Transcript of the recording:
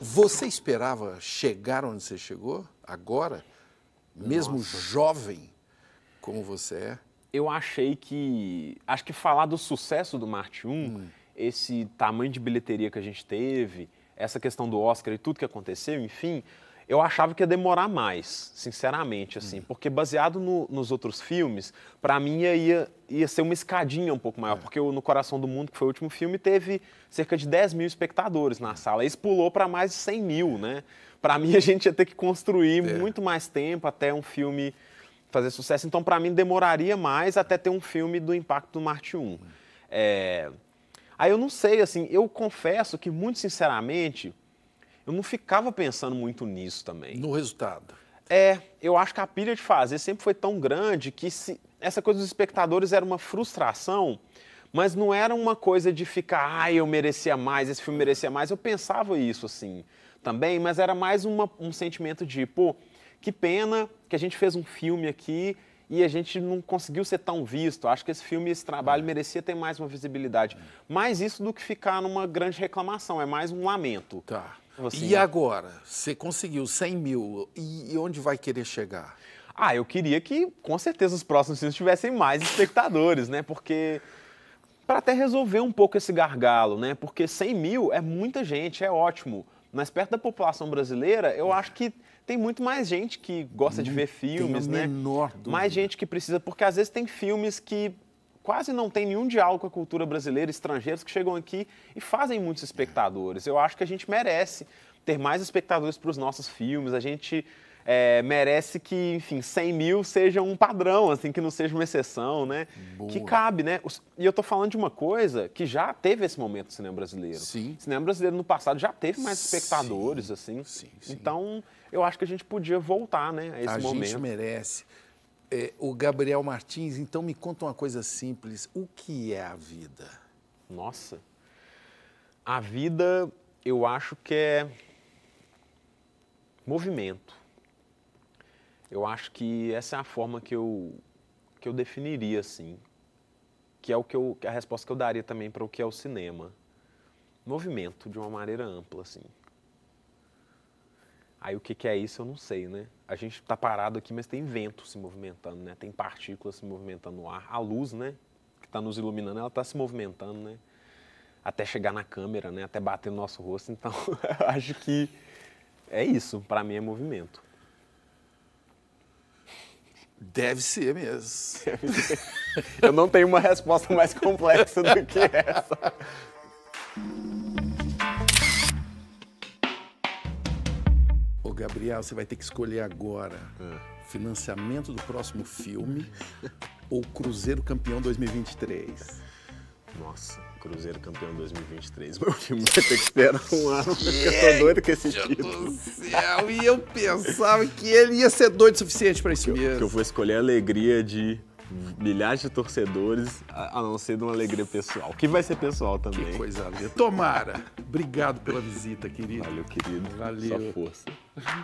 Você esperava chegar onde você chegou agora, mesmo Nossa. jovem como você é? Eu achei que. Acho que falar do sucesso do Marte 1, hum. esse tamanho de bilheteria que a gente teve, essa questão do Oscar e tudo que aconteceu, enfim, eu achava que ia demorar mais, sinceramente, assim, hum. porque baseado no, nos outros filmes, para mim ia, ia ser uma escadinha um pouco maior, é. porque o No Coração do Mundo, que foi o último filme, teve cerca de 10 mil espectadores na sala, isso pulou para mais de 100 mil, né? Para mim, a gente ia ter que construir é. muito mais tempo até um filme fazer sucesso, então para mim demoraria mais até ter um filme do impacto do Marte 1. Hum. É... Aí eu não sei, assim, eu confesso que, muito sinceramente, eu não ficava pensando muito nisso também. No resultado. É, eu acho que a pilha de fazer sempre foi tão grande que se, essa coisa dos espectadores era uma frustração, mas não era uma coisa de ficar, ah, eu merecia mais, esse filme merecia mais. Eu pensava isso, assim, também, mas era mais uma, um sentimento de, pô, que pena que a gente fez um filme aqui e a gente não conseguiu ser tão visto. Acho que esse filme, esse trabalho, é. merecia ter mais uma visibilidade. Hum. Mais isso do que ficar numa grande reclamação, é mais um lamento. Tá. Você... E né? agora? Você conseguiu 100 mil e, onde vai querer chegar? Ah, eu queria que, com certeza, os próximos filmes tivessem mais espectadores, né? Porque para até resolver um pouco esse gargalo, né? Porque 100 mil é muita gente, é ótimo. Mas perto da população brasileira, eu acho que tem muito mais gente que gosta de ver filmes, tem né? Menor mais gente que precisa, porque às vezes tem filmes que quase não tem nenhum diálogo com a cultura brasileira, estrangeiros que chegam aqui e fazem muitos espectadores. Eu acho que a gente merece ter mais espectadores para os nossos filmes, a gente é, merece que, enfim, 100 mil seja um padrão, assim, que não seja uma exceção, né? Boa. Que cabe, né? E eu tô falando de uma coisa que já teve esse momento no cinema brasileiro. Sim. O cinema brasileiro no passado já teve mais espectadores, sim. assim. Sim, sim. Então, eu acho que a gente podia voltar, né, a esse a momento. A gente merece. É, o Gabriel Martins, então me conta uma coisa simples: o que é a vida? Nossa, a vida eu acho que é movimento. Eu acho que essa é a forma que eu que eu definiria assim, que é o que eu, é a resposta que eu daria também para o que é o cinema. Movimento de uma maneira ampla assim. Aí o que, que é isso eu não sei, né? A gente está parado aqui, mas tem vento se movimentando, né? Tem partículas se movimentando no ar. A luz, né? Que está nos iluminando, ela está se movimentando, né? Até chegar na câmera, né? Até bater no nosso rosto. Então, acho que é isso. Para mim é movimento. Deve ser mesmo. Deve ser. Eu não tenho uma resposta mais complexa do que essa. Gabriel, você vai ter que escolher agora é. financiamento do próximo filme ou Cruzeiro Campeão 2023. Nossa, Cruzeiro Campeão 2023. Meu filme vai ter que esperar um ano, porque eu tô doido com esse Deus título. Do céu, e eu pensava que ele ia ser doido o suficiente para isso eu, mesmo. Que eu vou escolher a alegria de milhares de torcedores, a não ser de uma alegria pessoal, que vai ser pessoal também. Que coisa linda. Tomara. Obrigado pela visita, querido. Valeu, querido. Valeu. Sua força. Пошли.